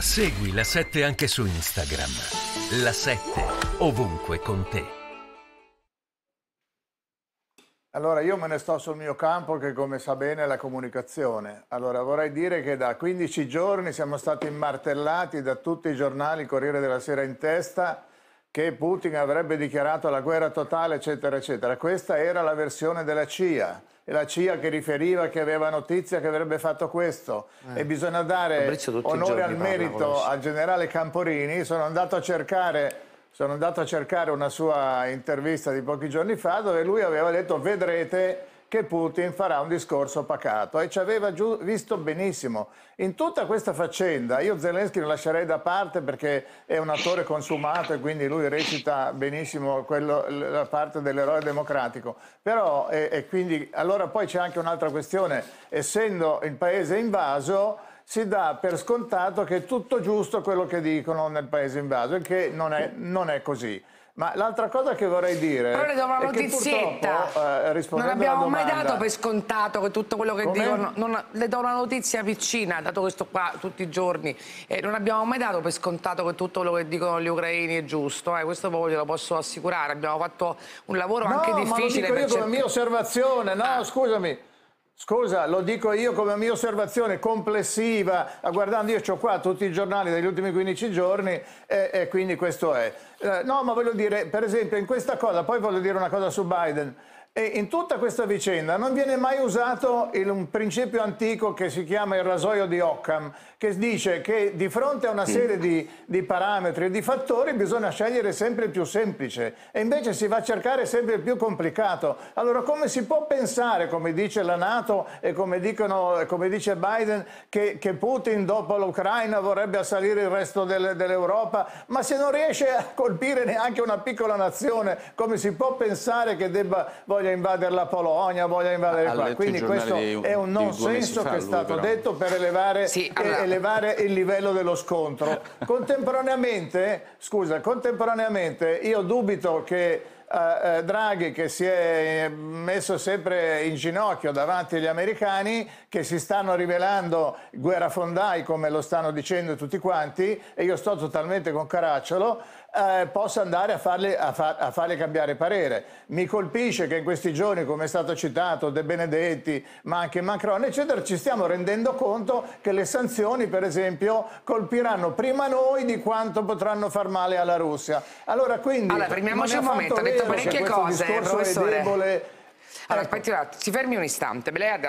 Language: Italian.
Segui la 7 anche su Instagram. La 7 ovunque con te. Allora io me ne sto sul mio campo che come sa bene è la comunicazione. Allora vorrei dire che da 15 giorni siamo stati martellati da tutti i giornali, Corriere della Sera in testa, che Putin avrebbe dichiarato la guerra totale, eccetera, eccetera. Questa era la versione della CIA. E la CIA che riferiva che aveva notizia che avrebbe fatto questo. Eh. E bisogna dare onore al merito al generale Camporini. Sono andato, cercare, sono andato a cercare una sua intervista di pochi giorni fa dove lui aveva detto vedrete che Putin farà un discorso pacato e ci aveva giu- visto benissimo. In tutta questa faccenda io Zelensky lo lascerei da parte perché è un attore consumato e quindi lui recita benissimo quello, la parte dell'eroe democratico, però e, e quindi allora poi c'è anche un'altra questione, essendo il paese invaso si dà per scontato che è tutto giusto quello che dicono nel paese invaso, il che non è, non è così. Ma l'altra cosa che vorrei dire. Però le do una notizietta. Eh, non abbiamo mai dato per scontato che tutto quello che Come? dicono. Non, le do una notizia piccina, dato che sto qua tutti i giorni. Eh, non abbiamo mai dato per scontato che tutto quello che dicono gli ucraini è giusto. Eh, questo poi glielo posso assicurare. Abbiamo fatto un lavoro no, anche difficile. Ma lo dico io cercare... come mia osservazione, no? Ah. Scusami. Scusa, lo dico io come mia osservazione complessiva, guardando io ho qua tutti i giornali degli ultimi 15 giorni e, e quindi questo è. Eh, no, ma voglio dire, per esempio, in questa cosa, poi voglio dire una cosa su Biden. E in tutta questa vicenda non viene mai usato il, un principio antico che si chiama il rasoio di Occam, che dice che di fronte a una serie di, di parametri e di fattori bisogna scegliere sempre il più semplice e invece si va a cercare sempre il più complicato. Allora come si può pensare, come dice la Nato e come, dicono, come dice Biden, che, che, Putin dopo l'Ucraina vorrebbe assalire il resto del, dell'Europa, ma se non riesce a colpire neanche una piccola nazione, come si può pensare che debba voglia invadere la Polonia, voglia invadere qua. Quindi questo di, è un non senso che è stato però. detto per elevare, sì, allora. elevare, il livello dello scontro. contemporaneamente, scusa, contemporaneamente io dubito che eh, eh Draghi che si è eh, messo sempre in ginocchio davanti agli americani che si stanno rivelando guerrafondai come lo stanno dicendo tutti quanti e io sto totalmente con Caracciolo eh, possa andare a farle, a, fa, a farle, cambiare parere. Mi colpisce che in questi giorni, come è stato citato, De Benedetti, ma anche Macron, eccetera, ci stiamo rendendo conto che le sanzioni, per esempio, colpiranno prima noi di quanto potranno far male alla Russia. Allora, quindi... Allora, un momento, ha detto parecchie cose, professore. Debole, allora, ecco. si fermi un istante. Lei ha dato...